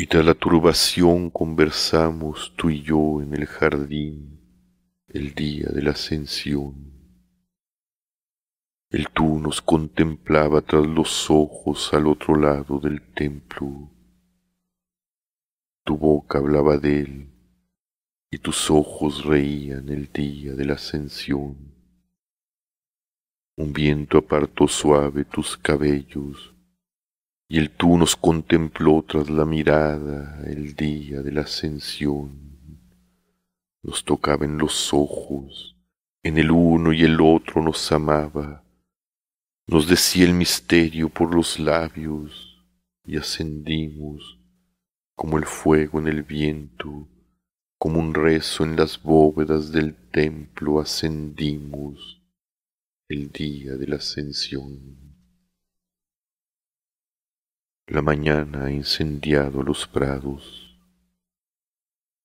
Y tras la turbación conversamos tú y yo en el jardín el día de la ascensión. El tú nos contemplaba tras los ojos al otro lado del templo. Tu boca hablaba de él y tus ojos reían el día de la ascensión. Un viento apartó suave tus cabellos y el tú nos contempló tras la mirada el día de la ascensión. Nos tocaba en los ojos, en el uno y el otro nos amaba, nos decía el misterio por los labios y ascendimos como el fuego en el viento, como un rezo en las bóvedas del templo ascendimos el día de la ascensión. La mañana ha incendiado los prados.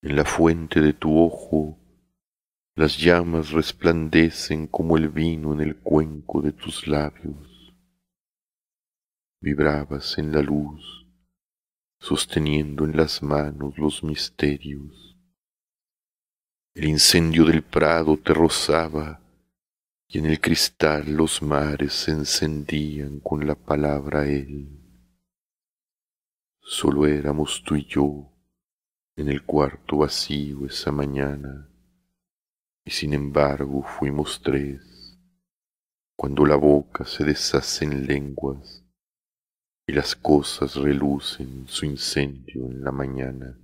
En la fuente de tu ojo las llamas resplandecen como el vino en el cuenco de tus labios. Vibrabas en la luz, sosteniendo en las manos los misterios. El incendio del prado te rozaba y en el cristal los mares se encendían con la palabra Él. Solo éramos tú y yo en el cuarto vacío esa mañana, y sin embargo fuimos tres, cuando la boca se deshace en lenguas y las cosas relucen su incendio en la mañana.